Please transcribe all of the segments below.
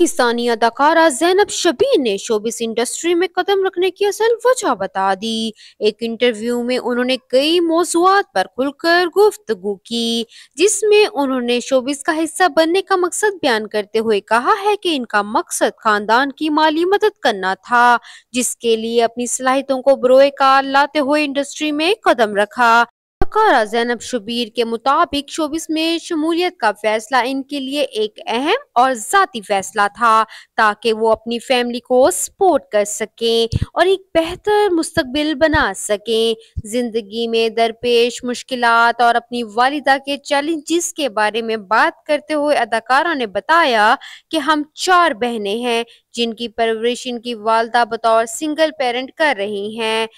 पाकिस्तानी अदाकारा जैनब शबीर ने showbiz industry में कदम रखने की असल वजह बता दी एक इंटरव्यू में उन्होंने कई मौजूद पर खुलकर गुफ्तगु की जिसमें उन्होंने शोबिस का हिस्सा बनने का मकसद बयान करते हुए कहा है कि इनका मकसद खानदान की माली मदद करना था जिसके लिए अपनी सलाहितों को बरोए कार लाते हुए इंडस्ट्री में कदम रखा सकारा जैनब शबीर के मुताबिक शोबिस में शमूलियत का फैसला इनके लिए एक अहम और ज़ाती फैसला था ताकि वो अपनी फैमिली को सपोर्ट कर सकें और एक बेहतर मुस्तबिल बना सकें ज़िंदगी में दरपेश मुश्किल और अपनी वालदा के चैलेंजेस के बारे में बात करते हुए अदाकारा ने बताया कि हम चार बहनें हैं जिनकी परवरिश इनकी वालदा बतौर सिंगल पेरेंट कर रही हैं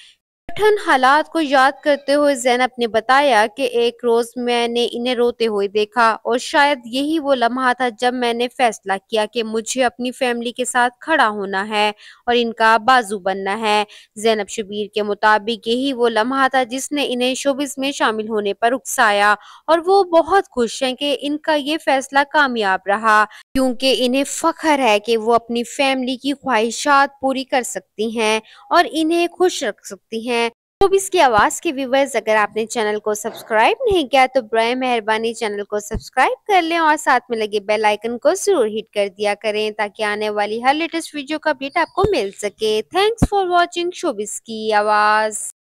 कठिन हालात को याद करते हुए जैनब ने बताया कि एक रोज मैंने इन्हें रोते हुए देखा और शायद यही वो लम्हा था जब मैंने फैसला किया कि मुझे अपनी फैमिली के साथ खड़ा होना है और इनका बाजू बनना है जैनब शबीर के मुताबिक यही वो लम्हा था जिसने इन्हें शोबिस में शामिल होने पर उकसाया और वो बहुत खुश है कि इनका ये फैसला कामयाब रहा क्योंकि इन्हें फख्र है कि वो अपनी फैमिली की ख्वाहिशात पूरी कर सकती हैं और इन्हें खुश रख सकती हैं चौबीस तो की आवाज के व्यूवर्स अगर आपने चैनल को सब्सक्राइब नहीं किया तो बर मेहरबानी चैनल को सब्सक्राइब कर लें और साथ में लगे बेल आइकन को जरूर हिट कर दिया करें ताकि आने वाली हर लेटेस्ट वीडियो का अपडेट आपको मिल सके थैंक्स फॉर वॉचिंग शोबिस की आवाज